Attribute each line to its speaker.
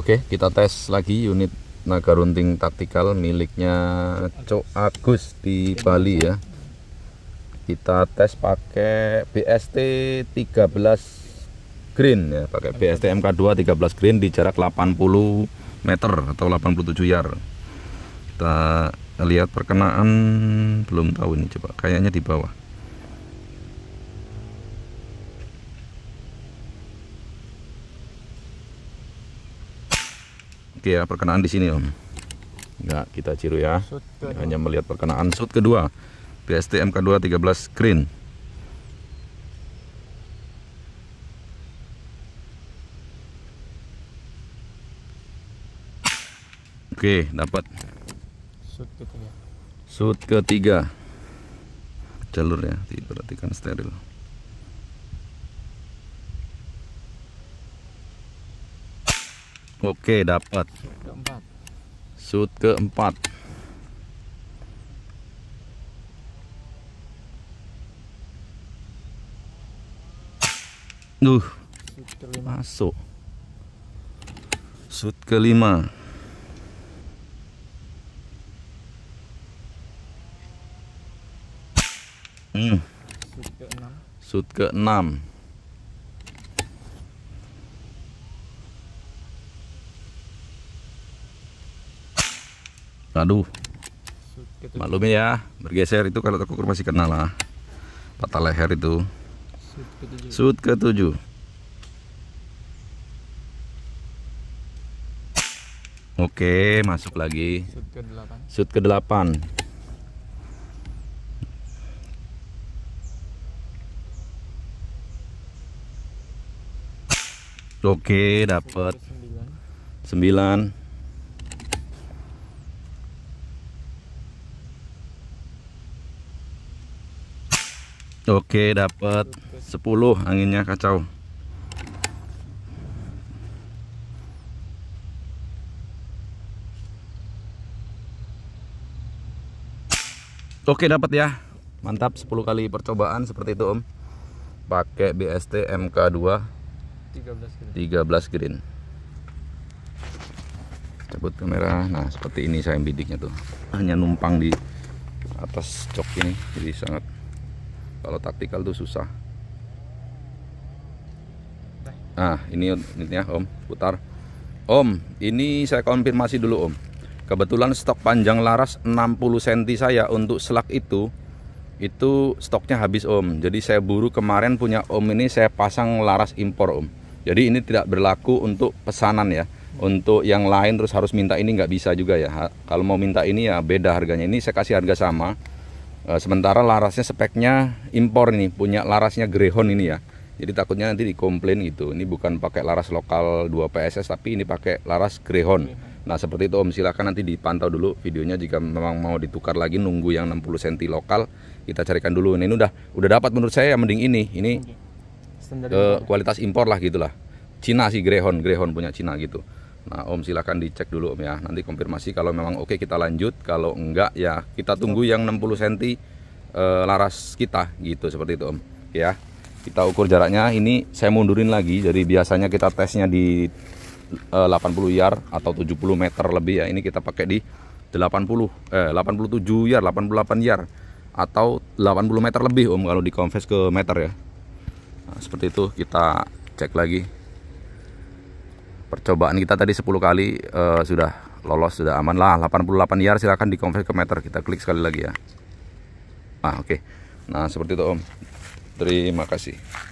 Speaker 1: Oke, kita tes lagi unit naga runting taktikal miliknya Cok Agus di Bali ya. Kita tes pakai BST 13 green ya, pakai BST MK2 13 green di jarak 80 meter atau 87 yard. Kita lihat perkenaan belum tahu ini coba, kayaknya di bawah. Oke ya, perkenaan di sini om. Enggak hmm. kita ciru ya. Hanya melihat perkenaan shoot kedua. PST MK2 13 screen. Oke, dapat. Shoot ketiga. Shoot ketiga. Jalur ya, diperhatikan steril. Oke, dapat. Shoot keempat. Duh, masuk. Shoot kelima. Hmm. Shoot ke enam. aduh Maklumin ya bergeser itu kalau takut masih kenal lah patah leher itu sud ke tujuh Oke, masuk lagi. Sud ke delapan. Oke, dapat sembilan. Oke, dapat 10 anginnya kacau. Oke, dapat ya. Mantap 10 kali percobaan seperti itu, Om. Pakai BST MK2 13 green. green. Cabut kamera. Nah, seperti ini saya bidiknya tuh. Hanya numpang di atas jok ini. Jadi sangat kalau taktikal tuh susah nah ini ya om putar om ini saya konfirmasi dulu om kebetulan stok panjang laras 60 cm saya untuk selak itu itu stoknya habis om jadi saya buru kemarin punya om ini saya pasang laras impor om jadi ini tidak berlaku untuk pesanan ya untuk yang lain terus harus minta ini nggak bisa juga ya kalau mau minta ini ya beda harganya ini saya kasih harga sama Eh, sementara larasnya speknya impor nih punya larasnya Greyhound ini ya jadi takutnya nanti dikomplain gitu ini bukan pakai laras lokal 2 PSS tapi ini pakai laras Greyhound nah seperti itu om silahkan nanti dipantau dulu videonya jika memang mau ditukar lagi nunggu yang 60 cm lokal kita carikan dulu ini udah udah dapat menurut saya yang mending ini ini ke eh, kualitas impor lah gitulah Cina sih Greyhound Greyhound punya Cina gitu Nah Om silahkan dicek dulu Om ya Nanti konfirmasi kalau memang oke kita lanjut Kalau enggak ya kita tunggu yang 60 cm e, laras kita gitu seperti itu Om Ya kita ukur jaraknya ini saya mundurin lagi Jadi biasanya kita tesnya di e, eh, 80 yard atau 70 meter lebih ya Ini kita pakai di 80 eh, 87 yard 88 yard atau 80 meter lebih Om kalau dikonvers ke meter ya nah, Seperti itu kita cek lagi percobaan kita tadi 10 kali uh, sudah lolos sudah aman lah 88 yard silahkan dikonversi ke meter kita klik sekali lagi ya nah oke okay. nah seperti itu om terima kasih